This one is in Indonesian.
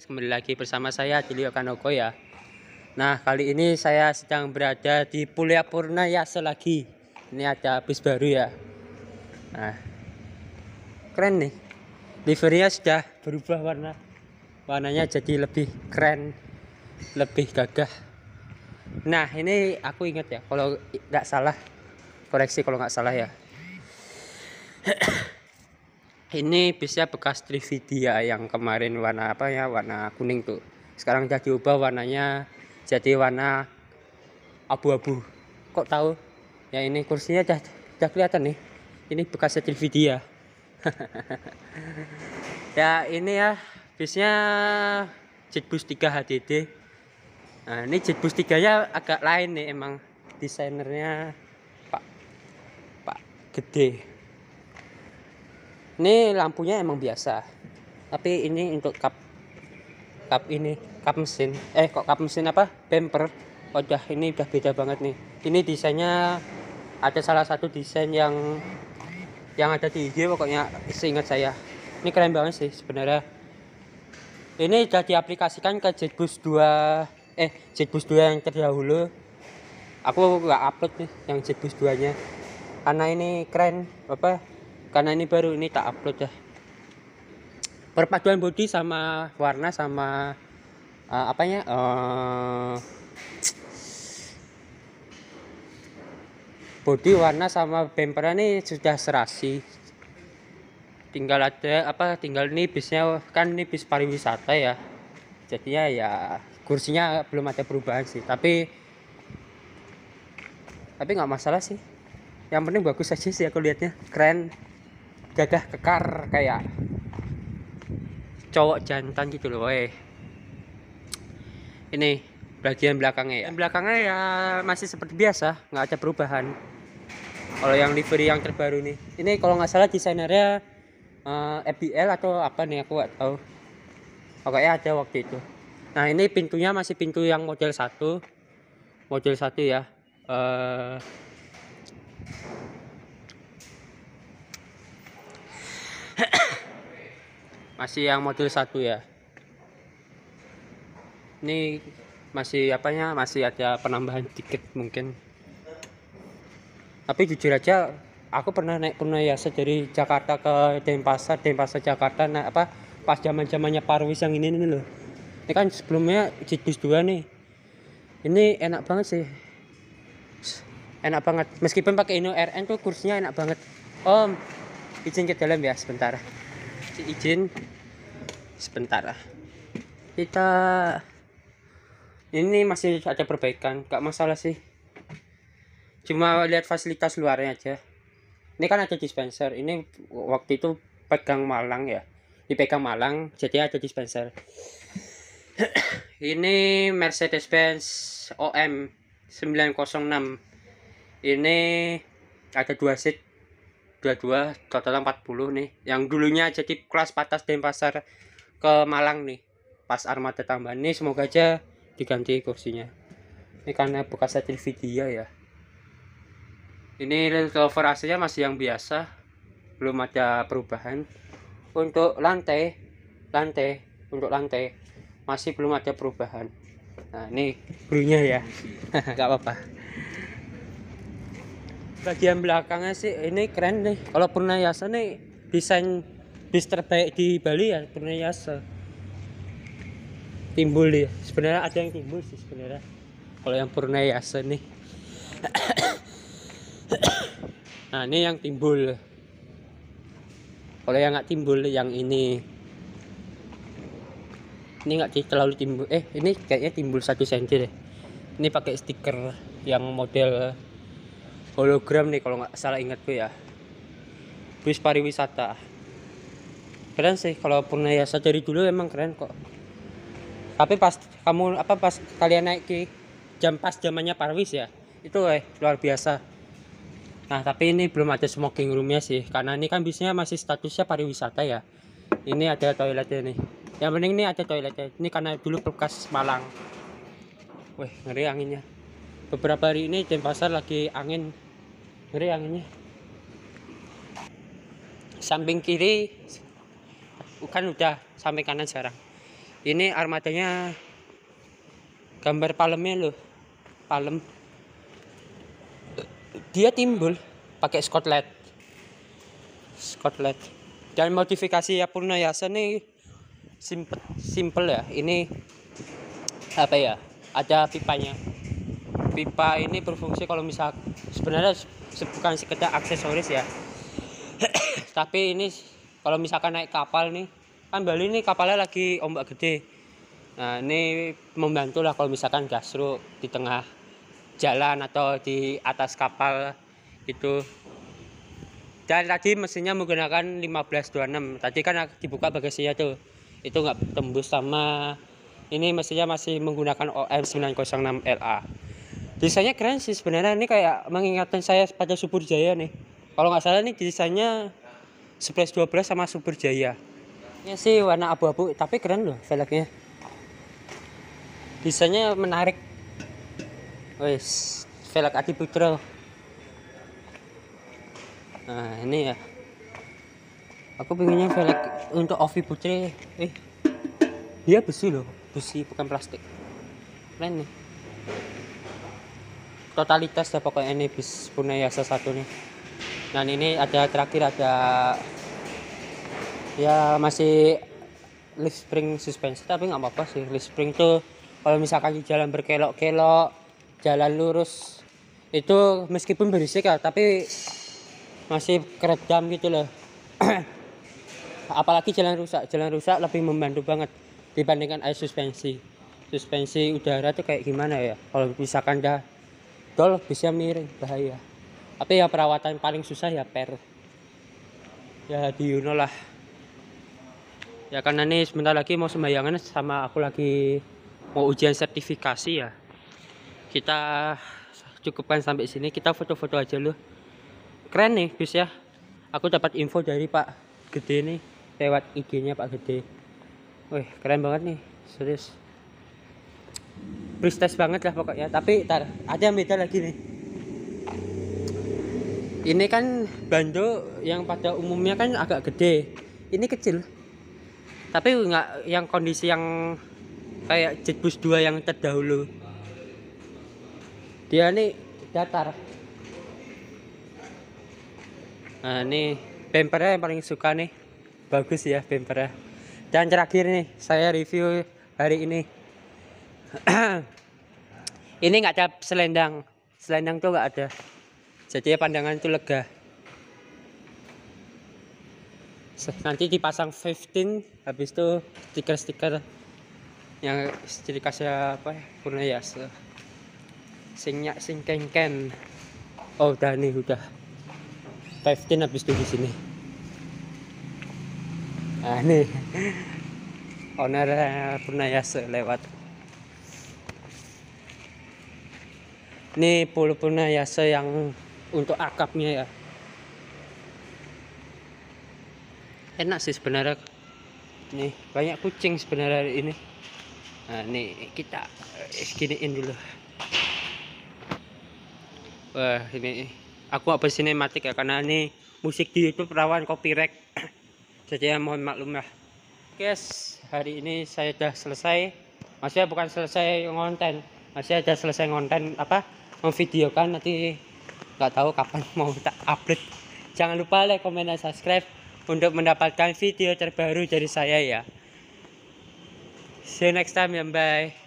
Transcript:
Kembali lagi bersama saya Cilio Kanoko ya. Nah kali ini saya sedang berada di Pulia Purna ya selagi ini ada bus baru ya. Nah keren nih. Livernya sudah berubah warna. Warnanya jadi lebih keren, lebih gagah. Nah ini aku ingat ya kalau nggak salah koreksi kalau nggak salah ya ini bisa bekas Trividia yang kemarin warna apa ya warna kuning tuh sekarang jadi ubah warnanya jadi warna abu-abu kok tahu ya ini kursinya udah, udah kelihatan nih ini bekas Trividia ya ini ya bisnya Jetbus 3 HDD nah ini Jetbus 3 nya agak lain nih emang desainernya Pak Pak Gede ini lampunya emang biasa tapi ini untuk cup cup ini cup mesin eh kok cup mesin apa bumper udah ini udah beda banget nih ini desainnya ada salah satu desain yang yang ada di IG pokoknya seingat saya ini keren banget sih sebenarnya ini sudah diaplikasikan ke Jetbus 2 eh Jetbus 2 yang terdahulu aku nggak upload nih yang Jetbus 2 nya karena ini keren apa karena ini baru ini tak upload ya perpaduan body sama warna sama uh, apanya uh, body warna sama bumper ini sudah serasi tinggal ada apa tinggal ini bisnya kan ini bis pariwisata ya jadinya ya kursinya belum ada perubahan sih tapi tapi nggak masalah sih yang penting bagus aja sih aku lihatnya keren gagah kekar kayak cowok jantan gitu loh eh ini bagian belakangnya ya belakangnya ya masih seperti biasa nggak ada perubahan kalau yang livery yang terbaru nih ini kalau nggak salah desainernya uh, eh, FBL atau apa nih aku nggak tahu pokoknya ada waktu itu nah ini pintunya masih pintu yang model satu model satu ya uh, masih yang modul satu ya ini masih apanya masih ada penambahan tiket mungkin tapi jujur aja aku pernah naik ya dari Jakarta ke Denpasar Denpasar Jakarta naik apa pas zaman zamannya Parwis yang ini ini loh ini kan sebelumnya jenis dua nih ini enak banget sih enak banget meskipun pakai Inno RN tuh kursinya enak banget om izin ke dalam ya sebentar izin sebentar kita ini masih ada perbaikan gak masalah sih cuma lihat fasilitas luarnya aja ini kan ada dispenser ini waktu itu pegang Malang ya dipegang Malang jadi ada dispenser ini Mercedes Benz OM 906 ini ada dua seat 22 dua total 40 nih yang dulunya jadi kelas patas pasar ke Malang nih pas armada tambah nih semoga aja diganti kursinya ini karena bekas video ya ini Land aslinya masih yang biasa belum ada perubahan untuk lantai lantai untuk lantai masih belum ada perubahan nah ini brunya ya nggak apa-apa bagian belakangnya sih ini keren nih kalau Purnayasa nih desain bis terbaik di Bali ya Purnayasa timbul dia sebenarnya ada yang timbul sih sebenarnya kalau yang Purnayasa nih nah ini yang timbul kalau yang nggak timbul yang ini ini nggak terlalu timbul eh ini kayaknya timbul satu senti deh ini pakai stiker yang model hologram nih kalau nggak salah ingat gue ya bus pariwisata keren sih kalau pernah ya saya cari dulu emang keren kok tapi pas kamu apa pas kalian naik ke jam pas zamannya parwis ya itu eh luar biasa nah tapi ini belum ada smoking roomnya sih karena ini kan bisnya masih statusnya pariwisata ya ini ada toiletnya nih yang penting ini ada toiletnya ini karena dulu bekas Malang Wih ngeri anginnya beberapa hari ini pasar lagi angin Beri anginnya samping kiri bukan udah samping kanan sekarang ini armadanya gambar palemnya loh palem dia timbul pakai skotlet skotlet dan modifikasi ya Yasa nih simple, simple ya ini apa ya ada pipanya pipa ini berfungsi kalau misal sebenarnya bukan sekedar aksesoris ya tapi ini kalau misalkan naik kapal nih kan Bali ini kapalnya lagi ombak gede nah ini membantu lah kalau misalkan gasro di tengah jalan atau di atas kapal gitu dan tadi mesinnya menggunakan 1526 tadi kan dibuka bagasinya tuh itu nggak tembus sama ini mesinnya masih menggunakan OM 906LA Desainnya keren sih sebenarnya ini kayak mengingatkan saya pada Subur Jaya nih. Kalau nggak salah nih desainnya 11 12 sama Subur Jaya. ini iya sih warna abu-abu tapi keren loh velgnya. Desainnya menarik. Wes, velg Adi Putra. Nah, ini ya. Aku pinginnya velg untuk Ovi Putri. Eh. Dia besi loh, besi bukan plastik. Keren nih totalitas ya pokoknya ini bis Punayasa satu nih dan ini ada terakhir ada ya masih leaf spring suspensi tapi nggak apa-apa sih leaf spring tuh kalau misalkan di jalan berkelok-kelok jalan lurus itu meskipun berisik ya tapi masih keredam gitu loh apalagi jalan rusak jalan rusak lebih membantu banget dibandingkan air suspensi suspensi udara tuh kayak gimana ya kalau misalkan dah dol bisa miring bahaya tapi ya perawatan paling susah ya per ya di Yuno lah ya karena ini sebentar lagi mau sembayangan sama aku lagi mau ujian sertifikasi ya kita cukupkan sampai sini kita foto-foto aja loh keren nih bis ya aku dapat info dari Pak Gede nih lewat IG nya Pak Gede wih keren banget nih serius prestige banget lah pokoknya tapi tar ada yang beda lagi nih ini kan bando yang pada umumnya kan agak gede ini kecil tapi nggak yang kondisi yang kayak jetbus 2 yang terdahulu dia nih datar nah ini bempernya yang paling suka nih bagus ya bempernya dan terakhir nih saya review hari ini ini nggak ada selendang selendang tuh nggak ada jadi pandangan itu lega nanti dipasang 15 habis itu stiker-stiker yang ciri khasnya apa ya punya ya singnya sing ken ken. oh udah nih udah 15 habis itu di sini nah ini owner eh, Purnayasa lewat ini pulpuna yase yang untuk akapnya ya enak sih sebenarnya nih banyak kucing sebenarnya hari ini nah nih kita seginiin dulu wah ini aku apa sinematik ya karena ini musik di YouTube rawan copyright jadi ya, mohon maklum lah guys hari ini saya sudah selesai maksudnya bukan selesai ngonten masih ada selesai ngonten apa memvideokan nanti nggak tahu kapan mau tak upload jangan lupa like comment, dan subscribe untuk mendapatkan video terbaru dari saya ya see you next time ya bye